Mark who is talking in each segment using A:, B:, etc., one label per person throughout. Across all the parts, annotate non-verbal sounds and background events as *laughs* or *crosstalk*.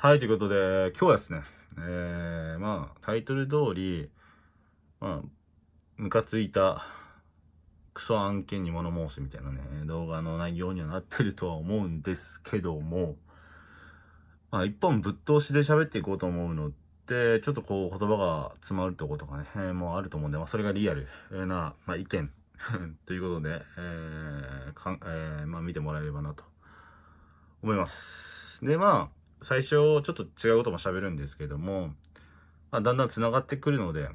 A: はい、ということで、今日はですね、えー、まあ、タイトル通り、まあ、ムカついたクソ案件に物申すみたいなね、動画の内容にはなってるとは思うんですけども、まあ、一本ぶっ通しで喋っていこうと思うので、ちょっとこう、言葉が詰まるとことかね、えー、もうあると思うんで、まあ、それがリアルな、まあ、意見 *laughs* ということで、えー、かんえー、まあ、見てもらえればなと思います。で、まあ、最初ちょっと違うことも喋るんですけども、まあ、だんだん繋がってくるので、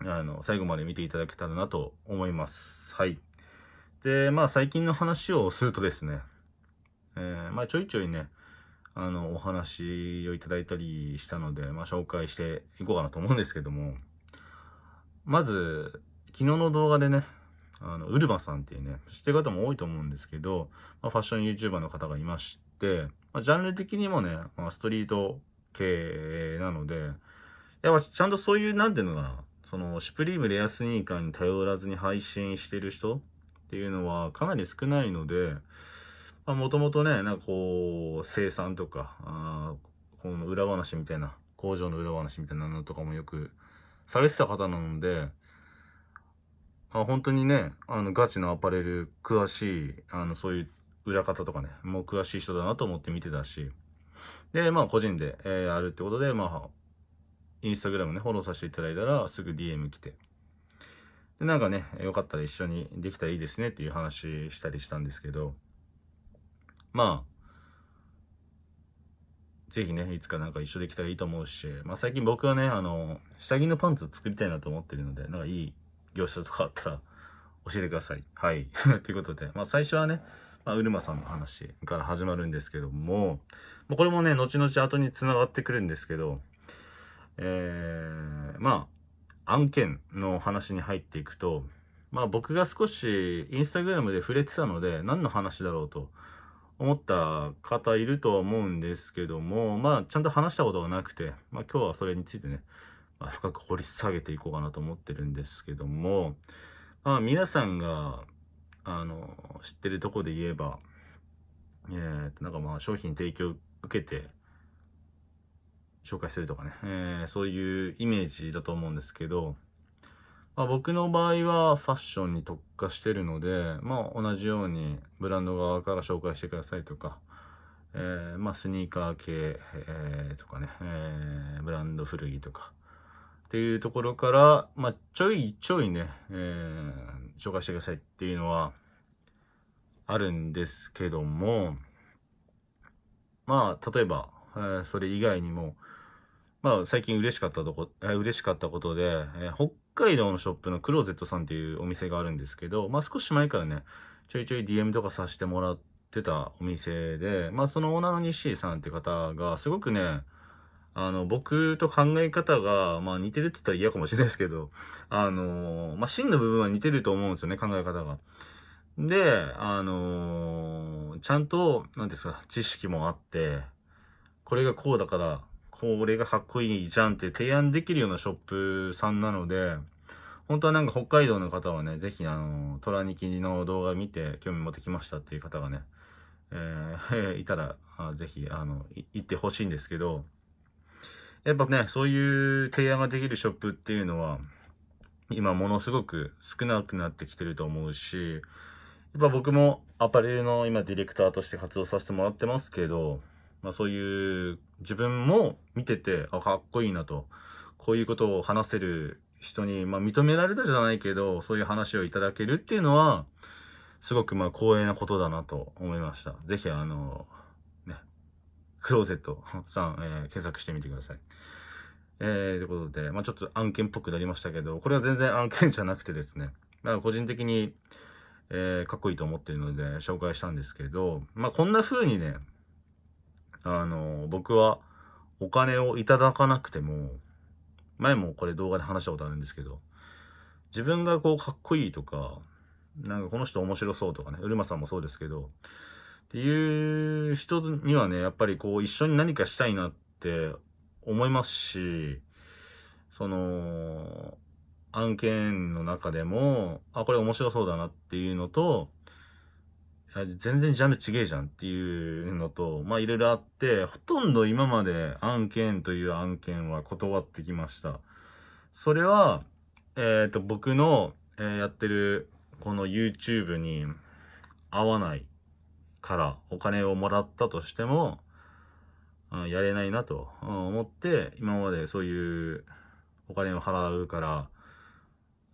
A: あの、最後まで見ていただけたらなと思います。はい。で、まあ最近の話をするとですね、えー、まあちょいちょいね、あの、お話をいただいたりしたので、まあ紹介していこうかなと思うんですけども、まず、昨日の動画でね、あの、ウルマさんっていうね、知ってる方も多いと思うんですけど、まあ、ファッション YouTuber の方がいまし、まあ、ジャンル的にもね、まあ、ストリート系なので、やっぱちゃんとそういう、なんていうのかな、その、シュプリームレアスニーカーに頼らずに配信してる人っていうのはかなり少ないので、もともとね、なんかこう、生産とか、あこの裏話みたいな、工場の裏話みたいなのとかもよくされてた方なので、あ本当にね、あの、ガチのアパレル詳しい、あの、そういう裏方とかね、もう詳しい人だなと思って見てたし、で、まあ、個人で、えー、やるってことで、まあ、インスタグラムね、フォローさせていただいたら、すぐ DM 来て、で、なんかね、よかったら一緒にできたらいいですねっていう話したりしたんですけど、まあ、ぜひね、いつかなんか一緒できたらいいと思うし、まあ最近僕はね、あの、下着のパンツ作りたいなと思ってるので、なんかいい業者とかあったら教えてください。はい。ということで、まあ最初はね、まあ、うるまさんの話から始まるんですけども、まあ、これもね、後々後に繋がってくるんですけど、えー、まあ、案件の話に入っていくと、まあ僕が少しインスタグラムで触れてたので、何の話だろうと思った方いるとは思うんですけども、まあちゃんと話したことがなくて、まあ今日はそれについてね、まあ、深く掘り下げていこうかなと思ってるんですけども、まあ皆さんがあの、知ってるとこで言えば、えー、なんかまあ商品提供受けて、紹介するとかね、えー、そういうイメージだと思うんですけど、まあ、僕の場合はファッションに特化してるので、まあ、同じようにブランド側から紹介してくださいとか、えー、まあ、スニーカー系、えー、とかね、えブランド古着とか、っていうところから、まあ、ちょいちょいね、えー、紹介してくださいっていうのはあるんですけども、まあ、例えば、えー、それ以外にも、まあ、最近嬉しかったとこ、えー、嬉しかったことで、えー、北海道のショップのクローゼットさんっていうお店があるんですけど、まあ、少し前からね、ちょいちょい DM とかさせてもらってたお店で、まあ、そのオーナーの西井さんって方が、すごくね、あの、僕と考え方が、まあ似てるって言ったら嫌かもしれないですけど、あのー、まあ真の部分は似てると思うんですよね、考え方が。で、あのー、ちゃんと、なんですか、知識もあって、これがこうだから、これがかっこいいじゃんって提案できるようなショップさんなので、本当はなんか北海道の方はね、ぜひあの、虎にきりの動画見て興味持ってきましたっていう方がね、えー、*laughs* いたら、ぜひ、あの、行ってほしいんですけど、やっぱね、そういう提案ができるショップっていうのは、今ものすごく少なくなってきてると思うし、やっぱ僕もアパレルの今ディレクターとして活動させてもらってますけど、まあそういう自分も見てて、あ、かっこいいなと、こういうことを話せる人に、まあ認められたじゃないけど、そういう話をいただけるっていうのは、すごくまあ光栄なことだなと思いました。ぜひあの、クローゼットさん、えー、検索してみてください。えー、ということで、まあ、ちょっと案件っぽくなりましたけど、これは全然案件じゃなくてですね、だか個人的に、えー、かっこいいと思ってるので紹介したんですけど、まあ、こんな風にね、あの、僕はお金をいただかなくても、前もこれ動画で話したことあるんですけど、自分がこうかっこいいとか、なんかこの人面白そうとかね、うるまさんもそうですけど、ていう人にはね、やっぱりこう一緒に何かしたいなって思いますし、その、案件の中でも、あ、これ面白そうだなっていうのと、全然ジャンル違えじゃんっていうのと、まあいろいろあって、ほとんど今まで案件という案件は断ってきました。それは、えっ、ー、と、僕の、えー、やってるこの YouTube に合わないからお金をもらったとしても、やれないなと思って、今までそういうお金を払うから、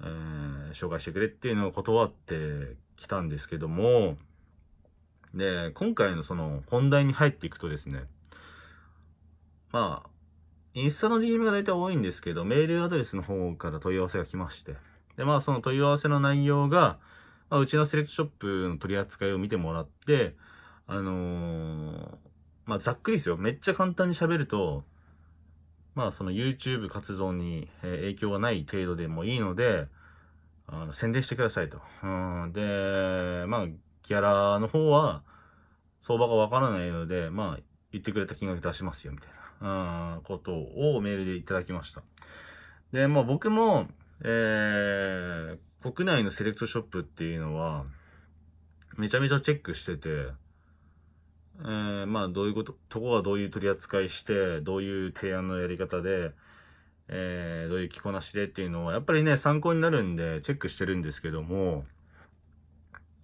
A: えー、紹介してくれっていうのを断ってきたんですけども、で、今回のその本題に入っていくとですね、まあ、インスタの DM が大体多いんですけど、メールアドレスの方から問い合わせが来まして、で、まあその問い合わせの内容が、まあ、うちのセレクトショップの取り扱いを見てもらって、あのー、まあ、ざっくりですよ。めっちゃ簡単に喋ると、まあ、その YouTube 活動に影響がない程度でもいいので、あの宣伝してくださいと。うん、で、まあ、ギャラの方は、相場がわからないので、まあ、言ってくれた金額出しますよ、みたいな、うん、ことをメールでいただきました。で、まあ僕も、えー、国内のセレクトショップっていうのは、めちゃめちゃチェックしてて、えー、まあどういうこと、とこはどういう取り扱いして、どういう提案のやり方で、えー、どういう着こなしでっていうのは、やっぱりね、参考になるんで、チェックしてるんですけども、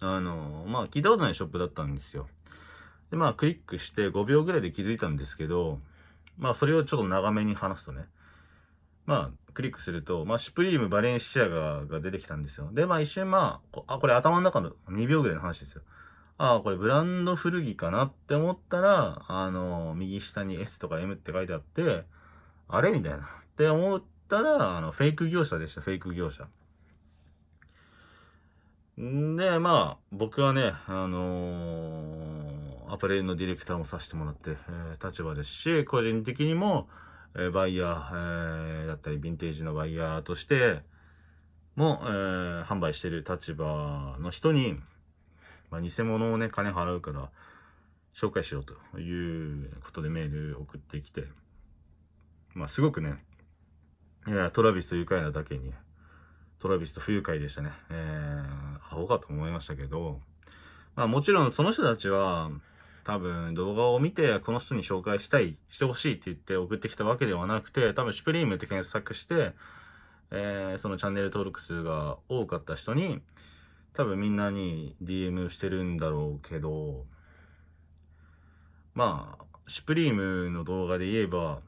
A: あの、まあ聞いたことないショップだったんですよ。で、まあクリックして5秒ぐらいで気づいたんですけど、まあそれをちょっと長めに話すとね、まあクリックすると、まあ、シュプリーム、バレンシアガが出てきたんですよ。で、まあ、一瞬、まあ、あ、これ頭の中の2秒ぐらいの話ですよ。ああ、これブランド古着かなって思ったら、あの、右下に S とか M って書いてあって、あれみたいな。って思ったら、あの、フェイク業者でした、フェイク業者。んで、まあ、僕はね、あのー、アパレルのディレクターもさせてもらって、えー、立場ですし、個人的にも、えバイヤー、えだったり、ヴィンテージのバイヤーとしても、えー、販売してる立場の人に、まあ、偽物をね、金払うから、紹介しようということでメール送ってきて、まあ、すごくね、いや、トラビスと愉快なだけに、トラビスと不愉快でしたね。えー、アホかと思いましたけど、まあもちろんその人たちは、多分動画を見てこの人に紹介したい、してほしいって言って送ってきたわけではなくて、多分 Supreme って検索して、えー、そのチャンネル登録数が多かった人に、多分みんなに DM してるんだろうけど、まあ、Supreme の動画で言えば、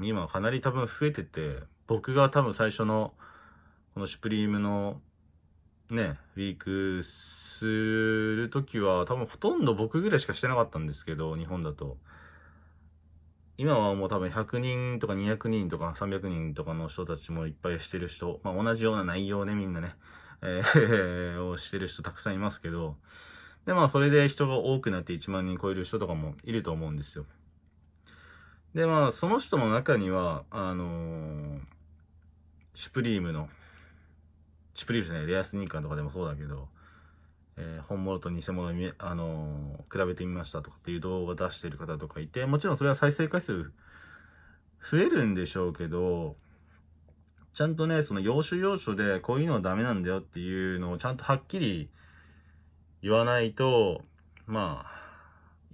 A: 今かなり多分増えてて、僕が多分最初の、この Supreme のね、ウィークするときは、多分ほとんど僕ぐらいしかしてなかったんですけど、日本だと。今はもう多分100人とか200人とか300人とかの人たちもいっぱいしてる人、まあ、同じような内容ね、みんなね、えー、*laughs* をしてる人たくさんいますけど、で、まあ、それで人が多くなって1万人超える人とかもいると思うんですよ。で、まあ、その人の中には、あのー、シュプリームのチプリウスね、レアスニーカーとかでもそうだけど、えー、本物と偽物み、あのー、比べてみましたとかっていう動画を出してる方とかいて、もちろんそれは再生回数増えるんでしょうけど、ちゃんとね、その要所要所でこういうのはダメなんだよっていうのをちゃんとはっきり言わないと、まあ、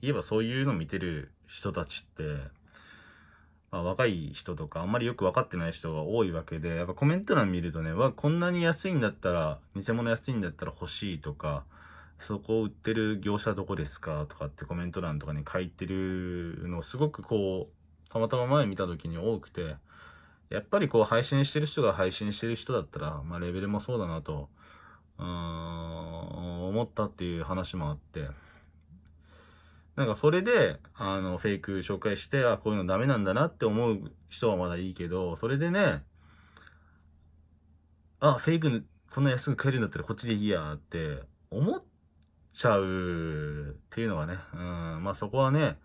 A: 言えばそういうのを見てる人たちって、まあ、若い人とかあんまりよく分かってない人が多いわけでやっぱコメント欄見るとねわこんなに安いんだったら偽物安いんだったら欲しいとかそこを売ってる業者どこですかとかってコメント欄とかに書いてるのすごくこうたまたま前見た時に多くてやっぱりこう配信してる人が配信してる人だったら、まあ、レベルもそうだなとうん思ったっていう話もあって。なんかそれで、あの、フェイク紹介して、あ、こういうのダメなんだなって思う人はまだいいけど、それでね、あ、フェイク、こんな安く買えるんだったらこっちでいいやって思っちゃうっていうのがね、うん、まあそこはね、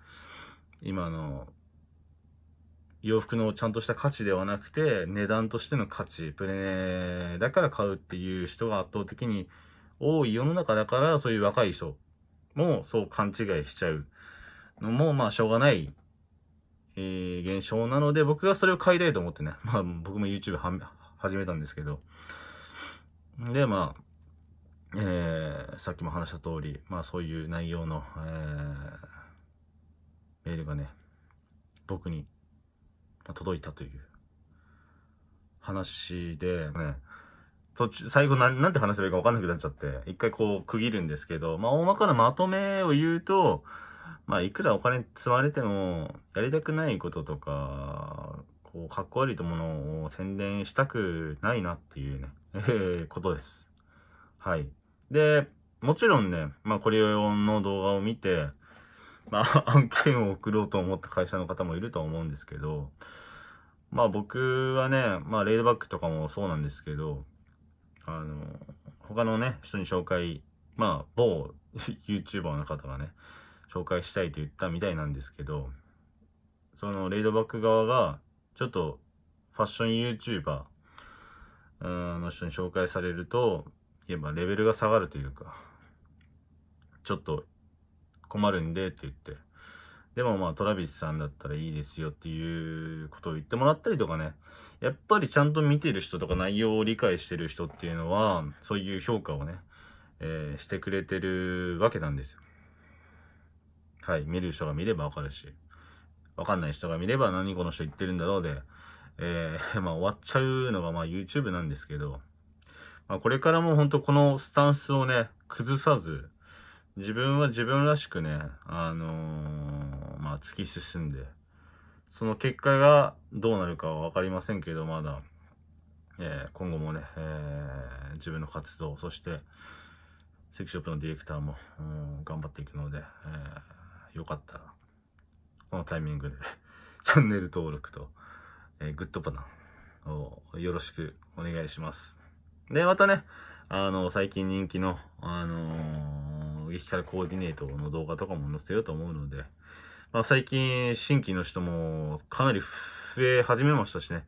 A: 今の洋服のちゃんとした価値ではなくて値段としての価値プレネだから買うっていう人が圧倒的に多い世の中だからそういう若い人もそう勘違いしちゃうのも、まあ、しょうがない、えー、現象なので、僕がそれを買いたいと思ってね、*laughs* まあ、僕も YouTube 始めたんですけど、で、まあ、えー、さっきも話した通り、まあ、そういう内容の、えー、メールがね、僕に届いたという話で、ね、途中、最後なん、なんて話せばいいか分かんなくなっちゃって、一回こう区切るんですけど、まあ、大まかなまとめを言うと、まあ、いくらお金積まれても、やりたくないこととか、こう、かっこ悪いとものを宣伝したくないなっていうね、えー、ことです。はい。で、もちろんね、まあ、これ用の動画を見て、まあ、*laughs* 案件を送ろうと思った会社の方もいるとは思うんですけど、まあ僕はね、まあレイドバックとかもそうなんですけど、あの、他のね、人に紹介、まあ、某 *laughs* YouTuber の方がね、紹介したいと言ったみたいなんですけど、そのレイドバック側が、ちょっとファッション YouTuber の人に紹介されると、いえばレベルが下がるというか、ちょっと困るんでって言って、でもまあ、トラビスさんだったらいいですよっていうことを言ってもらったりとかね。やっぱりちゃんと見てる人とか内容を理解してる人っていうのは、そういう評価をね、えー、してくれてるわけなんですよ。はい。見る人が見ればわかるし、わかんない人が見れば何この人言ってるんだろうで、えー、*laughs* まあ終わっちゃうのがまあ YouTube なんですけど、まあこれからも本当このスタンスをね、崩さず、自分は自分らしくね、あのー突き進んで、その結果がどうなるかは分かりませんけど、まだ、えー、今後もね、えー、自分の活動、そして、セクショップのディレクターも、うん、頑張っていくので、えー、よかったら、このタイミングで *laughs* チャンネル登録と、えー、グッドボタンをよろしくお願いします。で、またね、あの、最近人気の、あのー、激辛コーディネートの動画とかも載せようと思うので、まあ、最近、新規の人もかなり増え始めましたしね。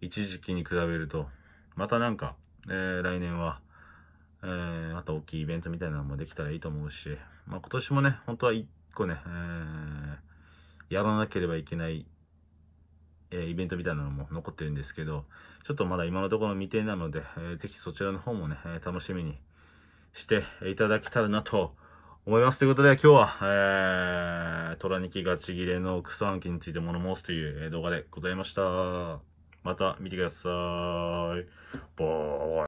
A: 一時期に比べると。またなんか、えー、来年は、えー、また大きいイベントみたいなのもできたらいいと思うし、まあ、今年もね、本当は一個ね、えー、やらなければいけないえイベントみたいなのも残ってるんですけど、ちょっとまだ今のところ未定なので、えー、ぜひそちらの方もね、楽しみにしていただけたらなと思います。ということで、今日は、えー、虎ニキガチ切れの草抜きについて物申すという動画でございました。また見てください。バーイ。